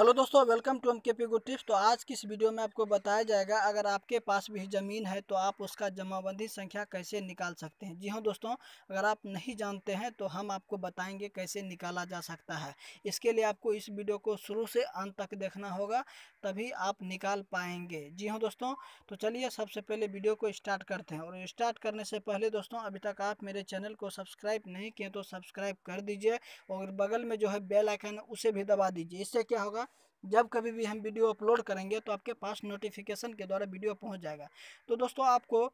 hello दोस्तों welcome to M K P tips तो आज की इस वीडियो में आपको बताया जाएगा अगर आपके पास भी ज़मीन है तो आप उसका जमाबंदी संख्या कैसे निकाल सकते हैं जी हाँ दोस्तों अगर आप नहीं जानते हैं तो हम आपको बताएंगे कैसे निकाला जा सकता है इसके लिए आपको इस वीडियो को शुरू से अंत तक देखना होगा तभी आप निकाल पाएंगे जी हाँ दोस्तों तो चलिए सबसे पहले वीडियो को स्टार्ट करते हैं और स्टार्ट करने से पहले दोस्तों अभी तक आप मेरे चैनल को सब्सक्राइब नहीं किए तो सब्सक्राइब कर दीजिए और बगल में जो है बेलाइकन उसे भी दबा दीजिए इससे क्या होगा जब कभी भी हम वीडियो अपलोड करेंगे तो आपके पास नोटिफिकेशन के द्वारा वीडियो पहुंच जाएगा तो दोस्तों आपको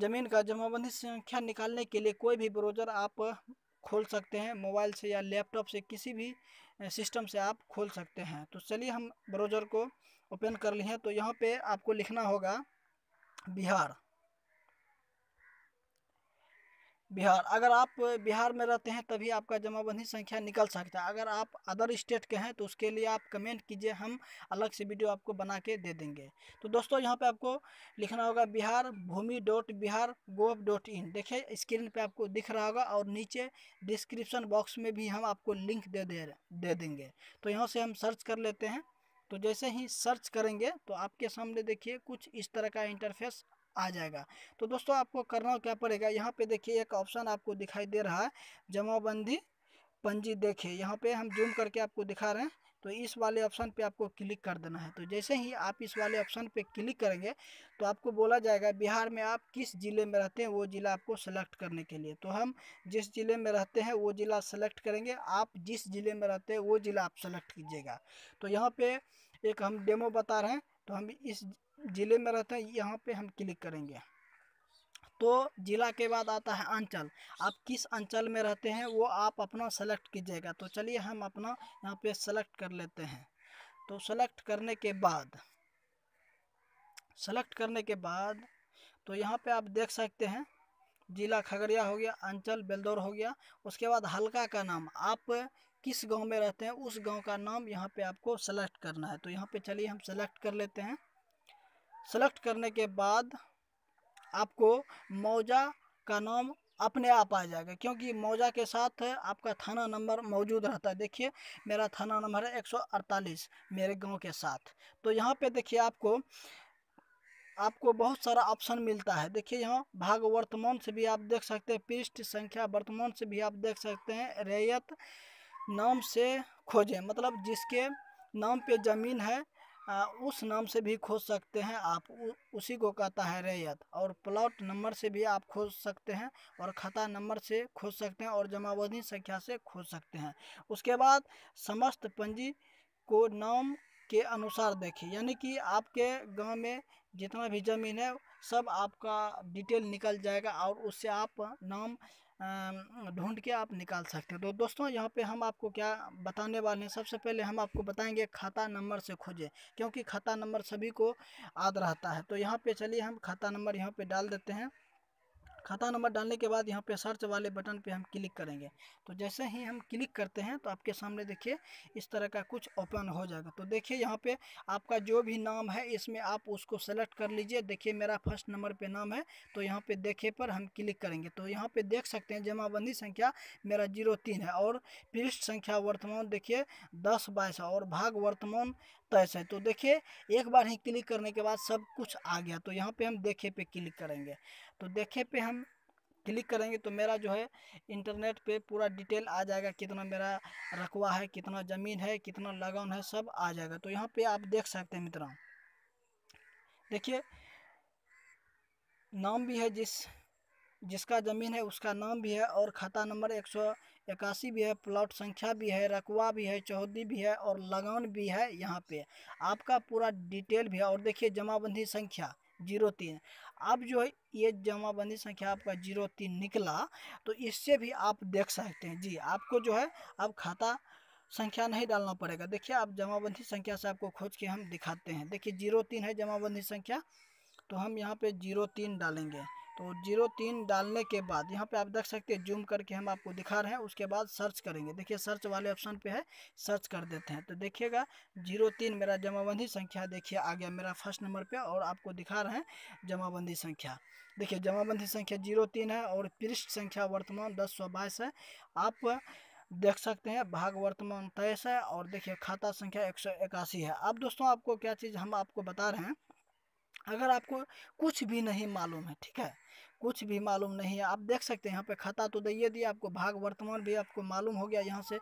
ज़मीन का जमाबंदी संख्या निकालने के लिए कोई भी ब्रोजर आप खोल सकते हैं मोबाइल से या लैपटॉप से किसी भी सिस्टम से आप खोल सकते हैं तो चलिए हम ब्रोजर को ओपन कर लिए तो यहाँ पे आपको लिखना होगा बिहार बिहार अगर आप बिहार में रहते हैं तभी आपका जमाबंदी संख्या निकल सकता है अगर आप अदर स्टेट के हैं तो उसके लिए आप कमेंट कीजिए हम अलग से वीडियो आपको बना के दे देंगे तो दोस्तों यहाँ पे आपको लिखना होगा Bihar Bhumi dot Bihar gov dot in देखिए स्क्रीन पे आपको दिख रहा होगा और नीचे डिस्क्रिप्शन बॉक्स में भी हम आपको लिंक दे दे दे देंगे तो यहाँ से हम सर्च कर लेते हैं तो जैसे ही सर्च करेंगे तो आपके सामने देखिए कुछ इस तरह का इंटरफेस आ जाएगा तो दोस्तों आपको करना क्या पड़ेगा यहाँ पे देखिए एक ऑप्शन आपको दिखाई दे रहा है जमाबंदी पंजी देखिए यहाँ पे हम जूम करके आपको दिखा रहे हैं तो इस वाले ऑप्शन पे आपको क्लिक कर देना है तो जैसे ही आप इस वाले ऑप्शन पे क्लिक करेंगे तो आपको बोला जाएगा बिहार में आप किस ज़िले में रहते हैं वो ज़िला आपको सेलेक्ट करने के लिए तो हम जिस ज़िले में रहते हैं वो ज़िला सेलेक्ट करेंगे आप जिस ज़िले में रहते हैं वो ज़िला आप सेलेक्ट कीजिएगा तो यहाँ पर एक हम डेमो बता रहे हैं तो हम इस ज़िले में रहते हैं यहाँ पे हम क्लिक करेंगे तो ज़िला के बाद आता है अंचल आप किस अंचल में रहते हैं वो आप अपना सेलेक्ट कीजिएगा तो चलिए हम अपना यहाँ पे सेलेक्ट कर लेते हैं तो सेलेक्ट करने के बाद सेलेक्ट करने के बाद तो यहाँ पे आप देख सकते हैं ज़िला खगड़िया हो गया अंचल बेलदौर हो गया उसके बाद हल्का का नाम आप किस गांव में रहते हैं उस गांव का नाम यहाँ पे आपको सेलेक्ट करना है तो यहाँ पे चलिए हम सेलेक्ट कर लेते हैं सेलेक्ट करने के बाद आपको मौजा का नाम अपने आप आ जाएगा क्योंकि मौजा के साथ आपका थाना नंबर मौजूद रहता है देखिए मेरा थाना नंबर है एक मेरे गाँव के साथ तो यहाँ पर देखिए आपको आपको बहुत सारा ऑप्शन मिलता है देखिए यहाँ भाग वर्तमान से भी आप देख सकते हैं पृष्ठ संख्या वर्तमान से भी आप देख सकते हैं रेयत नाम से खोजें मतलब जिसके नाम पे ज़मीन है आ, उस नाम से भी खोज सकते हैं आप उ, उसी को कहता है रैयत और प्लॉट नंबर से भी आप खोज सकते हैं और खाता नंबर से खोज सकते हैं और जमावधि संख्या से खोज सकते हैं उसके बाद समस्त पंजी को नाम के अनुसार देखें यानी कि आपके गांव में जितना भी ज़मीन है सब आपका डिटेल निकल जाएगा और उससे आप नाम ढूंढ के आप निकाल सकते हो तो दोस्तों यहाँ पे हम आपको क्या बताने वाले हैं सबसे पहले हम आपको बताएंगे खाता नंबर से खोजें क्योंकि खाता नंबर सभी को याद रहता है तो यहाँ पे चलिए हम खाता नंबर यहाँ पे डाल देते हैं खाता नंबर डालने के बाद यहाँ पे सर्च वाले बटन पे हम क्लिक करेंगे तो जैसे ही हम क्लिक करते हैं तो आपके सामने देखिए इस तरह का कुछ ओपन हो जाएगा तो देखिए यहाँ पे आपका जो भी नाम है इसमें आप उसको सेलेक्ट कर लीजिए देखिए मेरा फर्स्ट नंबर पर नाम है तो यहाँ पर देखे पर हम क्लिक करेंगे तो यहाँ पर देख सकते हैं जमाबंदी संख्या मेरा जीरो तीन है और पृष्ठ संख्या वर्तमान देखिए दस बाईस और भाग वर्तमान तेईस है तो देखिए एक बार ही क्लिक करने के बाद सब कुछ आ गया तो यहाँ पर हम देखे पे क्लिक करेंगे तो देखे पे हम क्लिक करेंगे तो मेरा जो है इंटरनेट पे पूरा डिटेल आ जाएगा कितना मेरा रकवा है कितना ज़मीन है कितना लगन है सब आ जाएगा तो यहाँ पे आप देख सकते हैं मित्रों देखिए नाम भी है जिस जिसका ज़मीन है उसका नाम भी है और खाता नंबर एक सौ इक्यासी भी है प्लॉट संख्या भी है रकवा भी है चौहदी भी है और लगान भी है यहाँ पे आपका पूरा डिटेल भी है और देखिए जमाबंदी संख्या जीरो तीन अब जो है ये जमाबंदी संख्या आपका जीरो तीन निकला तो इससे भी आप देख सकते हैं जी आपको जो है अब खाता संख्या नहीं डालना पड़ेगा देखिए आप जमाबंदी संख्या से आपको खोज के हम दिखाते हैं देखिए जीरो तीन है जमाबंदी संख्या तो हम यहाँ पे जीरो तीन डालेंगे तो जीरो तीन डालने के बाद यहाँ पे आप देख सकते हैं जूम करके हम आपको दिखा रहे हैं उसके बाद सर्च करेंगे देखिए सर्च वाले ऑप्शन पे है सर्च कर देते हैं तो देखिएगा जीरो तीन मेरा जमाबंदी संख्या देखिए आ गया मेरा फर्स्ट नंबर पे और आपको दिखा रहे हैं जमाबंदी संख्या देखिए जमाबंदी संख्या जीरो तीन है और पृष्ठ संख्या वर्तमान दस सौ बाईस है आप देख सकते हैं भाग वर्तमान तेईस है और देखिए खाता संख्या एक सौ इक्यासी है अब दोस्तों आपको क्या चीज़ हम आपको बता रहे हैं अगर आपको कुछ भी नहीं मालूम है ठीक है कुछ भी मालूम नहीं है आप देख सकते हैं यहाँ पे खाता तो दिए दिया आपको भाग वर्तमान भी आपको मालूम हो गया यहाँ से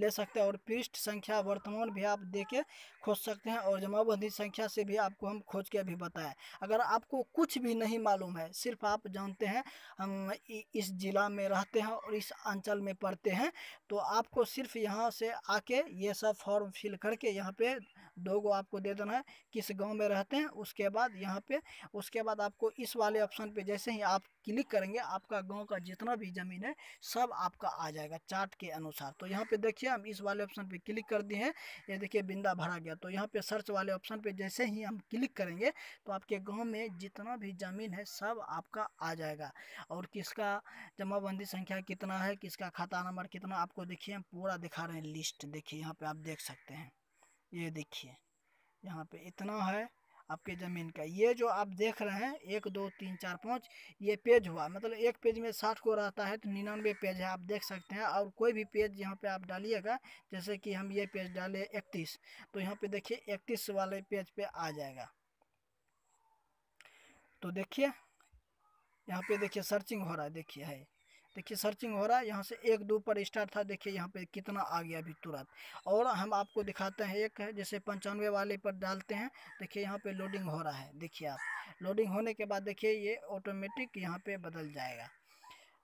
ले सकते हैं और पृष्ठ संख्या वर्तमान भी आप दे के खोज सकते हैं और जमाबंदी संख्या से भी आपको हम खोज के अभी बताएं अगर आपको कुछ भी नहीं मालूम है सिर्फ आप जानते हैं हम इस ज़िला में रहते हैं और इस अंचल में पढ़ते हैं तो आपको सिर्फ यहाँ से आके ये सब फॉर्म फिल करके यहाँ पर दो गो आपको दे देना है किस गांव में रहते हैं उसके बाद यहाँ पे उसके बाद आपको इस वाले ऑप्शन पे जैसे ही आप क्लिक करेंगे आपका गांव का जितना भी ज़मीन है सब आपका आ जाएगा चार्ट के अनुसार तो यहाँ पे देखिए हम इस वाले ऑप्शन पे क्लिक कर दिए हैं ये देखिए बिंदा भरा गया तो यहाँ पे सर्च वाले ऑप्शन पे जैसे ही हम क्लिक करेंगे तो आपके गांव में जितना भी ज़मीन है सब आपका आ जाएगा और किसका जमाबंदी संख्या कितना है किसका खाता नंबर कितना आपको देखिए हम पूरा दिखा रहे हैं लिस्ट देखिए यहाँ पर आप देख सकते हैं ये देखिए यहाँ पर इतना है आपके ज़मीन का ये जो आप देख रहे हैं एक दो तीन चार पाँच ये पेज हुआ मतलब एक पेज में साठ को रहता है तो निन्यानवे पेज है आप देख सकते हैं और कोई भी पेज यहाँ पे आप डालिएगा जैसे कि हम ये पेज डाले इकतीस तो यहाँ पे देखिए इकतीस वाले पेज पे आ जाएगा तो देखिए यहाँ पे देखिए सर्चिंग हो रहा है देखिए है देखिए सर्चिंग हो रहा है यहाँ से एक दो पर स्टार था देखिए यहाँ पे कितना आ गया अभी तुरंत और हम आपको दिखाते हैं एक है जैसे पंचानवे वाले पर डालते हैं देखिए यहाँ पे लोडिंग हो रहा है देखिए आप लोडिंग होने के बाद देखिए ये ऑटोमेटिक यहाँ पे बदल जाएगा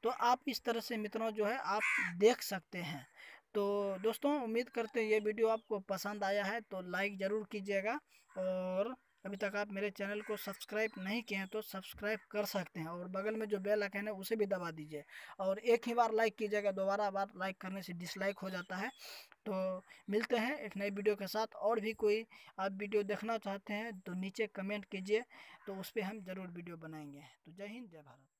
तो आप इस तरह से मित्रों जो है आप देख सकते हैं तो दोस्तों उम्मीद करते हैं ये वीडियो आपको पसंद आया है तो लाइक ज़रूर कीजिएगा और अभी तक आप मेरे चैनल को सब्सक्राइब नहीं किए हैं तो सब्सक्राइब कर सकते हैं और बगल में जो बेल आइकन है उसे भी दबा दीजिए और एक ही बार लाइक कीजिएगा दोबारा बार लाइक करने से डिसलाइक हो जाता है तो मिलते हैं एक नई वीडियो के साथ और भी कोई आप वीडियो देखना चाहते हैं तो नीचे कमेंट कीजिए तो उस पर हम ज़रूर वीडियो बनाएंगे तो जय हिंद जय भारत